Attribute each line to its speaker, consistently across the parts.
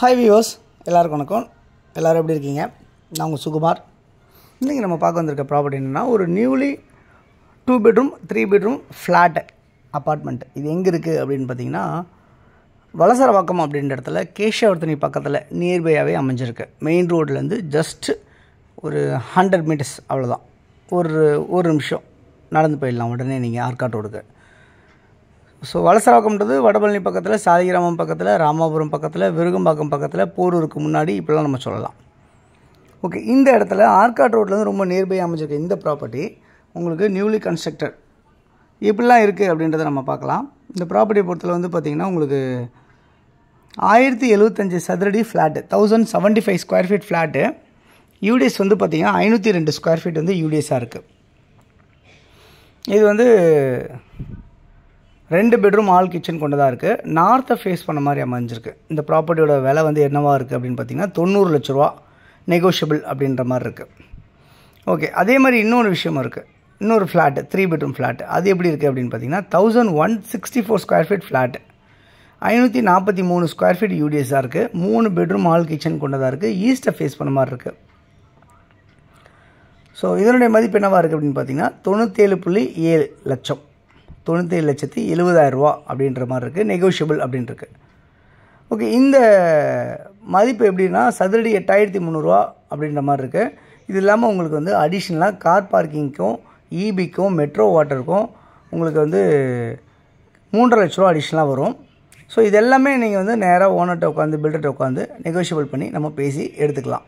Speaker 1: hi viewers எல்லாருக்கும் வணக்கம் எல்லோரும் எப்படி இருக்கீங்க நான் உங்கள் சுகுமார் இன்றைக்கி நம்ம பார்க்க வந்திருக்க ப்ராப்பர்ட்டி என்னென்னா ஒரு newly two bedroom three bedroom flat apartment இது எங்கே இருக்குது அப்படின்னு பார்த்தீங்கன்னா வலசரவாக்கம் அப்படின்ற இடத்துல கேஷவர்த்தனி பக்கத்தில் நியர்பையாகவே அமைஞ்சிருக்கு மெயின் ரோட்லேருந்து ஜஸ்ட்டு ஒரு ஹண்ட்ரட் மீட்டர்ஸ் அவ்வளோதான் ஒரு ஒரு நிமிஷம் நடந்து போயிடலாம் உடனே நீங்கள் ஆர்காட் ரோடுக்கு ஸோ வலசராக்கம்ன்றது வடபழனி பக்கத்தில் சாதிகிராமம் பக்கத்தில் ராமாபுரம் பக்கத்தில் விருகம்பாக்கம் பக்கத்தில் போரூருக்கு முன்னாடி இப்படிலாம் நம்ம சொல்லலாம் ஓகே இந்த இடத்துல ஆர்காட் ரோட்லேருந்து ரொம்ப நியர்பை அமைஞ்சிருக்க இந்த ப்ராப்பர்ட்டி உங்களுக்கு நியூலி கன்ஸ்ட்ரக்டட் இப்படிலாம் இருக்குது அப்படின்றத நம்ம பார்க்கலாம் இந்த ப்ராப்பர்ட்டியை பொறுத்தல வந்து பார்த்திங்கன்னா உங்களுக்கு ஆயிரத்தி எழுபத்தஞ்சி சதுரடி flat thousand seventy five square feet flat UDS வந்து பார்த்திங்கன்னா ஐநூற்றி ரெண்டு ஸ்கொயர் ஃபீட் வந்து யூடிஎஸாக இருக்குது இது வந்து ரெண்டு பெட்ரூம் ஆல் கிச்சன் கொண்டதாக இருக்குது நார்த்தை ஃபேஸ் பண்ண மாதிரி அமைஞ்சிருக்கு இந்த ப்ராப்பர்ட்டியோட விலை வந்து என்னவாக இருக்குது அப்படின்னு பார்த்தீங்கன்னா தொண்ணூறு லட்ச ரூபா நெகோஷியபிள் அப்படின்ற மாதிரி இருக்குது ஓகே அதே மாதிரி இன்னொரு விஷயமும் இருக்குது இன்னொரு ஃப்ளாட்டு த்ரீ பெட்ரூம் ஃப்ளாட் அது எப்படி இருக்குது அப்படின்னு பார்த்தீங்கன்னா thousand one sixty four square feet flat ஐநூற்றி நாற்பத்தி மூணு ஸ்கொயர் ஃபீட் யூடிஎஸாக இருக்குது மூணு பெட்ரூம் ஆல் கிச்சன் கொண்டதாக இருக்குது ஈஸ்ட்டை ஃபேஸ் பண்ண மாதிரி இருக்குது ஸோ இதனுடைய மதிப்பு என்னவாக இருக்குது அப்படின்னு பார்த்தீங்கன்னா தொண்ணூற்றேழு புள்ளி ஏழு லட்சம் தொண்ணூற்றி லட்சத்தி ரூபா அப்படின்ற மாதிரி இருக்குது நெகோஷியபிள் அப்படின்ட்டுருக்கு ஓகே இந்த மதிப்பு எப்படின்னா சதுரடி எட்டாயிரத்தி முந்நூறுரூவா அப்படின்ற மாதிரி இருக்குது இது இல்லாமல் உங்களுக்கு வந்து அடிஷ்னலாக கார் பார்க்கிங்க்கும் இபிக்கும் மெட்ரோ வாட்டருக்கும் உங்களுக்கு வந்து மூன்றரை லட்ச ரூபா அடிஷ்னலாக வரும் ஸோ இது எல்லாமே நீங்கள் வந்து நேராக ஓனர்கிட்ட உட்காந்து பில்டர்கிட்ட உட்காந்து நெகோஷியபிள் பண்ணி நம்ம பேசி எடுத்துக்கலாம்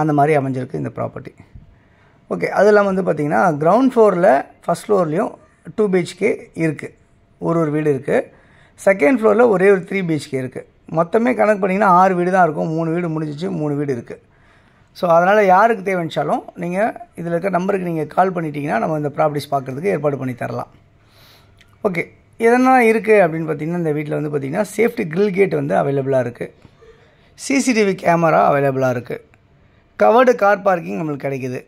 Speaker 1: அந்த மாதிரி அமைஞ்சிருக்கு இந்த ப்ராப்பர்ட்டி ஓகே அது இல்லாமல் வந்து பார்த்திங்கன்னா கிரவுண்ட் ஃப்ளோரில் ஃபஸ்ட் ஃப்ளோர்லேயும் டூ பிஹெச்கே இருக்குது ஒரு ஒரு வீடு இருக்குது செகண்ட் ஃப்ளோரில் ஒரே ஒரு த்ரீ பிஹெச்கே இருக்குது மொத்தமே கணக்கு பண்ணிங்கன்னா ஆறு வீடு தான் இருக்கும் மூணு வீடு முடிஞ்சிச்சு மூணு வீடு இருக்குது ஸோ அதனால் யாருக்கு தேவைச்சாலும் நீங்கள் இதில் இருக்க நம்பருக்கு நீங்கள் கால் பண்ணிட்டீங்கன்னா நம்ம இந்த ப்ராப்பர்ட்டிஸ் பார்க்குறதுக்கு ஏற்பாடு பண்ணி தரலாம் ஓகே எதனால் இருக்குது அப்படின்னு பார்த்திங்கன்னா இந்த வீட்டில் வந்து பார்த்திங்கன்னா சேஃப்டி க்ரில் கேட் வந்து அவைலபிளாக இருக்குது சிசிடிவி கேமரா அவைலபிளாக இருக்குது கவர்டு கார் பார்க்கிங் நம்மளுக்கு கிடைக்கிது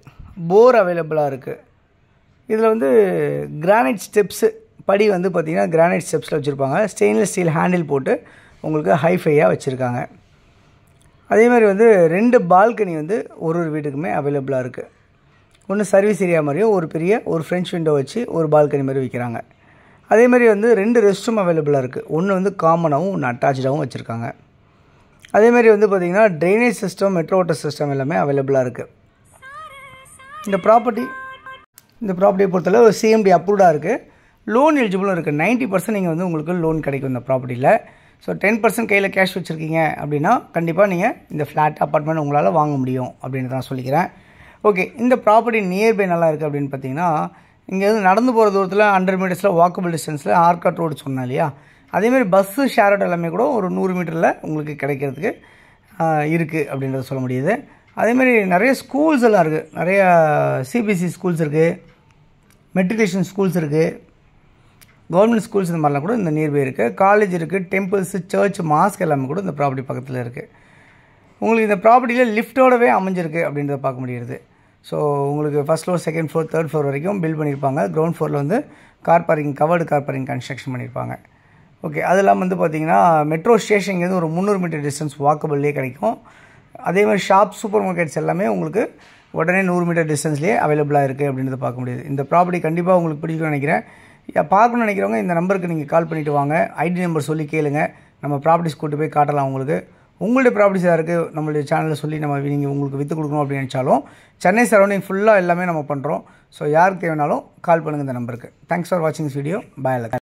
Speaker 1: போர் அவைலபிளாக இருக்குது இதில் வந்து கிரானைட் ஸ்டெப்ஸு படி வந்து பார்த்திங்கன்னா கிரானைட் ஸ்டெப்ஸில் வச்சுருப்பாங்க ஸ்டெயின்லெஸ் ஸ்டீல் ஹேண்டில் போட்டு உங்களுக்கு ஹைஃபையாக வச்சுருக்காங்க அதேமாதிரி வந்து ரெண்டு பால்கனி வந்து ஒரு ஒரு வீட்டுக்குமே அவைலபிளாக இருக்குது ஒன்று சர்வீஸ் ஏரியா மாதிரியும் ஒரு பெரிய ஒரு ஃப்ரெஞ்ச் விண்டோ வச்சு ஒரு பால்கனி மாதிரி விற்கிறாங்க அதேமாதிரி வந்து ரெண்டு ரெஸ்ட் ரூம் அவைலபிளாக இருக்குது ஒன்று வந்து காமனாகவும் ஒன்று அட்டாச்சாகவும் வச்சுருக்காங்க அதேமாதிரி வந்து பார்த்திங்கன்னா drainage system metro water system எல்லாமே அவைலபிளாக இருக்குது இந்த ப்ராப்பர்ட்டி இந்த ப்ராப்பர்ட்டியை பொறுத்தளவு சிஎம்டி அப்ரூவ்டாக இருக்குது லோன் எலிஜிபிளும் இருக்குது நைன்ட்டி பர்சன்ட் நீங்கள் வந்து உங்களுக்கு லோன் கிடைக்கும் இந்த ப்ராப்பர்ட்டியில் ஸோ டென் பர்சன்ட் கையில் கேஷ் வச்சுருக்கீங்க அப்படின்னா கண்டிப்பாக நீங்கள் இந்த ஃப்ளாட் அப்பார்ட்மெண்ட் உங்களால் வாங்க முடியும் அப்படின்னு தான் சொல்லிக்கிறேன் ஓகே இந்த ப்ராப்பர்ட்டி நியர்பை நல்லா இருக்குது அப்படின்னு பார்த்தீங்கன்னா இங்கேருந்து நடந்து போகிற தூரத்தில் ஹண்ட்ரட் மீட்டர்ஸில் வாக்கபிள் டிஸ்டன்ஸில் ஆர்காட் ரோடு சொன்னேன் இல்லையா அதேமாதிரி பஸ்ஸு ஷேரோட எல்லாமே கூட ஒரு நூறு மீட்டரில் உங்களுக்கு கிடைக்கிறதுக்கு இருக்குது அப்படின்றத சொல்ல முடியுது அதேமாரி நிறைய ஸ்கூல்ஸ் எல்லாம் இருக்குது நிறையா சிபிஎஸ்சி ஸ்கூல்ஸ் இருக்குது மெட்ரிகுலேஷன் ஸ்கூல்ஸ் இருக்குது கவர்மெண்ட் ஸ்கூல்ஸ் இந்த மாதிரிலாம் கூட இந்த நியர்பை இருக்குது காலேஜ் இருக்குது டெம்பிள்ஸு சர்ச் மாஸ்க் எல்லாமே கூட இந்த ப்ராப்பர்ட்டி பக்கத்தில் இருக்குது உங்களுக்கு இந்த ப்ராப்பர்ட்டியில் லிஃப்டோடவே அமைஞ்சிருக்கு அப்படின்றத பார்க்க முடியுது ஸோ உங்களுக்கு first floor second floor third floor வரைக்கும் பில்ட் பண்ணியிருப்பாங்க கிரவுண்ட் ஃப்ளோரில் வந்து car parking covered car parking construction பண்ணியிருப்பாங்க ஓகே அது இல்லாமல் வந்து பார்த்திங்கன்னா மெட்ரோ ஸ்டேஷன்ங்கிறது ஒரு முந்நூறு மீட்டர் டிஸ்டன்ஸ் வாக்கபிள்லேயே கிடைக்கும் அதே மாதிரி ஷாப் சூப்பர் மார்க்கெட்ஸ் எல்லாமே உங்களுக்கு உடனே நூறு மீட்டர் டிஸ்டன்ஸ்லேயே அவைலபிளாக இருக்குது அப்படின்றத பார்க்க முடியாது இந்த ப்ராப்பர்ட்டி கண்டிப்பாக உங்களுக்கு பிடிக்கும்னு நினைக்கிறேன் பார்க்கணும்னு நினைக்கிறவங்க இந்த நம்பருக்கு நீங்கள் கால் பண்ணிவிட்டு வாங்க ஐடி நம்பர் சொல்லி கேளுங்க நம்ம ப்ராப்பர்ட்டிஸ் கூட்டு போய் காட்டலாம் உங்களுக்கு உங்களுடைய ப்ராப்பர்ட்டிஸ் யாருக்கு நம்மளுடைய சேனலில் சொல்லி நம்ம நீங்கள் உங்களுக்கு விற்று கொடுக்கணும் அப்படின்னு நினச்சாலும் சென்னை சரௌண்டிங் ஃபுல்லாக எல்லாமே நம்ம பண்ணுறோம் ஸோ யாருக்கு தேவைனாலும் கால் பண்ணுங்கள் இந்த நம்பருக்கு தேங்க்ஸ் ஃபார் வாட்சிங் வீடியோ பாய்